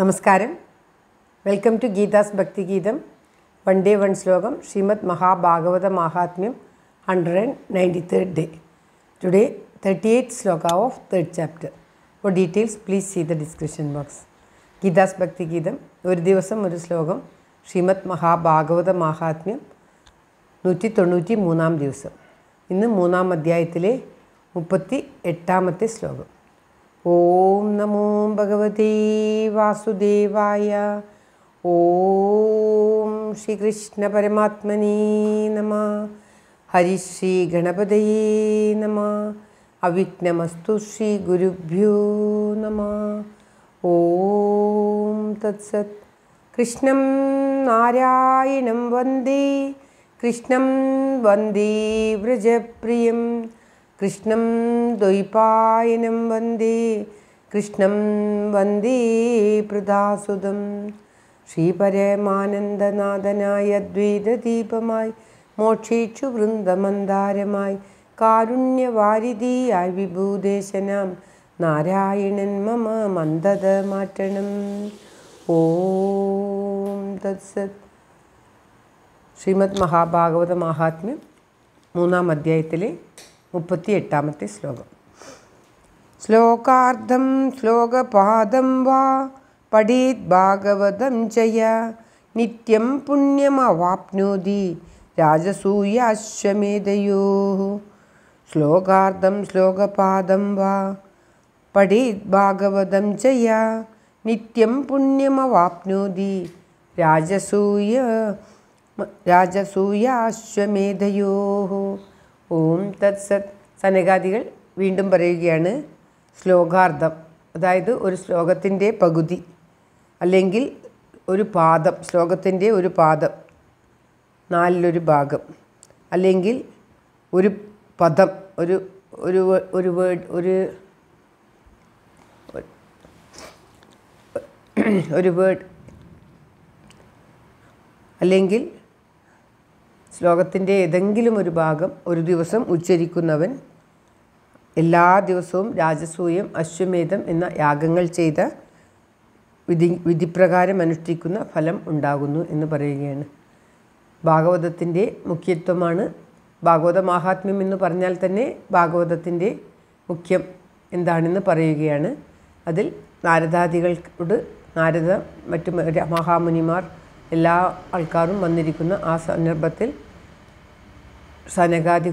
നമസ്കാരം welcome to Geetha's ഭക്തിഗീതം one day one ശ്ലോകം ശ്രീമദ് മഹാഭാഗവത മഹാത്മ്യം hundred and ninety third day today thirty eight ശ്ലോക of third chapter for details please see the description box Geetha's ഭക്തിഗീതം ഒരു ദിവസം ഒരു ശ്ലോകം ശ്രീമദ് മഹാഭാഗവത മഹാത്മ്യം നൂറ്റി തൊണ്ണൂറ്റി മൂന്നാം ദിവസം ഇന്ന് മൂന്നാം അധ്യായത്തിലെ മുപ്പത്തി എട്ടാമത്തെ ശ്ലോകം ॐ नमो भगवते वासुदेवाय ॐ श्रीकृष्णपरमात्मने नमः हरिश्रीगणपतये नमः अविघ्नमस्तु श्रीगुरुभ्यो नमः ॐ तत्सत् कृष्णं नारायणं वन्दे कृष्णं वन्दे व्रजप्रियम् കൃഷ്ണം ദ്വൈപായനം വന്ദേ കൃഷ്ണം വന്ദേ പ്രദാസുതം ശ്രീപരമാനന്ദനാഥനായ ദ്വൈതദീപമായി മോക്ഷിച്ചു വൃന്ദമന്ദാരമായി കാരുണ്യവാരിധിയായി വിഭൂദേശനാം നാരായണൻ മമ മന്ദത മാറ്റണം ഓം തത്സത് ശ്രീമദ് മഹാഭാഗവത മഹാത്മ്യം മൂന്നാം അധ്യായത്തിലെ മുപ്പത്തി എട്ടാമത്തെ ശ്ലോകം ശ്ലോകാർത്ഥം ശ്ലോകപാദം വാ പഠേത് ഭാഗവതം ചയ നിത്യം പുണ്യമവാപ്നോതി രാജസൂയാശ്വമേധയോ ശ്ലോകാർത്ഥം ശ്ലോകപാദം വാ പഠേത് ഭാഗവതം ചയ നിത്യം പുണ്യമവാപ്നോതി രാജസൂയ രാജസൂയാശ്വമേധയോ ഓം തത് സത് സനഗാദികൾ വീണ്ടും പറയുകയാണ് ശ്ലോകാർത്ഥം അതായത് ഒരു ശ്ലോകത്തിൻ്റെ പകുതി അല്ലെങ്കിൽ ഒരു പാദം ശ്ലോകത്തിൻ്റെ ഒരു പാദം നാലിലൊരു ഭാഗം അല്ലെങ്കിൽ ഒരു പദം ഒരു ഒരു ഒരു വേഡ് ഒരു ഒരു വേഡ് അല്ലെങ്കിൽ ശ്ലോകത്തിൻ്റെ ഏതെങ്കിലും ഒരു ഭാഗം ഒരു ദിവസം ഉച്ചരിക്കുന്നവൻ എല്ലാ ദിവസവും രാജസൂയം അശ്വമേധം എന്ന യാഗങ്ങൾ ചെയ്ത് വിധി വിധിപ്രകാരം അനുഷ്ഠിക്കുന്ന ഫലം ഉണ്ടാകുന്നു എന്ന് പറയുകയാണ് ഭാഗവതത്തിൻ്റെ മുഖ്യത്വമാണ് ഭാഗവത മാഹാത്മ്യം എന്ന് പറഞ്ഞാൽ തന്നെ ഭാഗവതത്തിൻ്റെ മുഖ്യം എന്താണെന്ന് പറയുകയാണ് അതിൽ നാരദാദികളോട് നാരദ മറ്റു മഹാമുനിമാർ എല്ലാ ആൾക്കാരും വന്നിരിക്കുന്ന ആ സന്ദർഭത്തിൽ സനകാദി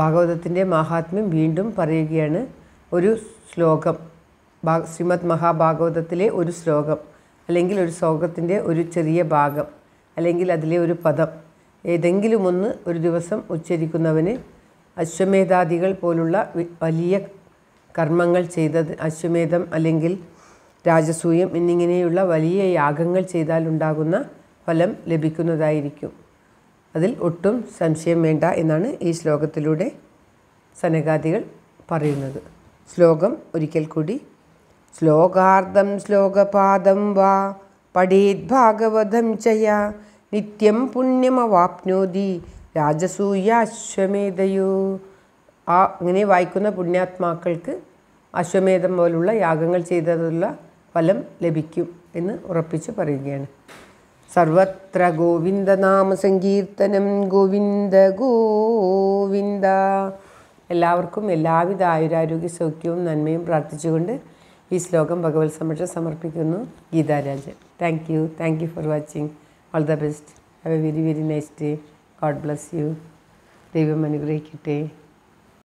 ഭാഗവതത്തിൻ്റെ മഹാത്മ്യം വീണ്ടും പറയുകയാണ് ഒരു ശ്ലോകം ശ്രീമദ് മഹാഭാഗവതത്തിലെ ഒരു ശ്ലോകം അല്ലെങ്കിൽ ഒരു ശ്ലോകത്തിൻ്റെ ഒരു ചെറിയ ഭാഗം അല്ലെങ്കിൽ അതിലെ ഒരു പദം ഏതെങ്കിലുമൊന്ന് ഒന്ന് ഒരു ദിവസം ഉച്ചരിക്കുന്നവന് അശ്വമേധാദികൾ പോലുള്ള വലിയ കർമ്മങ്ങൾ ചെയ്തത് അശ്വമേധം അല്ലെങ്കിൽ രാജസൂയം എന്നിങ്ങനെയുള്ള വലിയ യാഗങ്ങൾ ചെയ്താലുണ്ടാകുന്ന ഫലം ലഭിക്കുന്നതായിരിക്കും അതിൽ ഒട്ടും സംശയം വേണ്ട എന്നാണ് ഈ ശ്ലോകത്തിലൂടെ സനഗാദികൾ പറയുന്നത് ശ്ലോകം ഒരിക്കൽ കൂടി ശ്ലോകാർത്ഥം ശ്ലോകപാദം വാ പഠേത് ഭാഗവതം ചയ നിത്യം പുണ്യമവാപ്നോതി രാജസൂയാശ്വമേധയോ ആ അങ്ങനെ വായിക്കുന്ന പുണ്യാത്മാക്കൾക്ക് അശ്വമേധം പോലുള്ള യാഗങ്ങൾ ചെയ്തതുള്ള ഫലം ലഭിക്കും എന്ന് ഉറപ്പിച്ച് പറയുകയാണ് സർവത്ര ഗോവിന്ദനാമ സങ്കീർത്തനം ഗോവിന്ദ ഗോവിന്ദ എല്ലാവർക്കും എല്ലാവിധ ആയുരാരോഗ്യ സൗഖ്യവും നന്മയും പ്രാർത്ഥിച്ചുകൊണ്ട് ഈ ശ്ലോകം ഭഗവത് സമക്ഷ സമർപ്പിക്കുന്നു Geetha Rajan thank you thank you for watching all the best have a very very nice day God bless you ദൈവം അനുഗ്രഹിക്കട്ടെ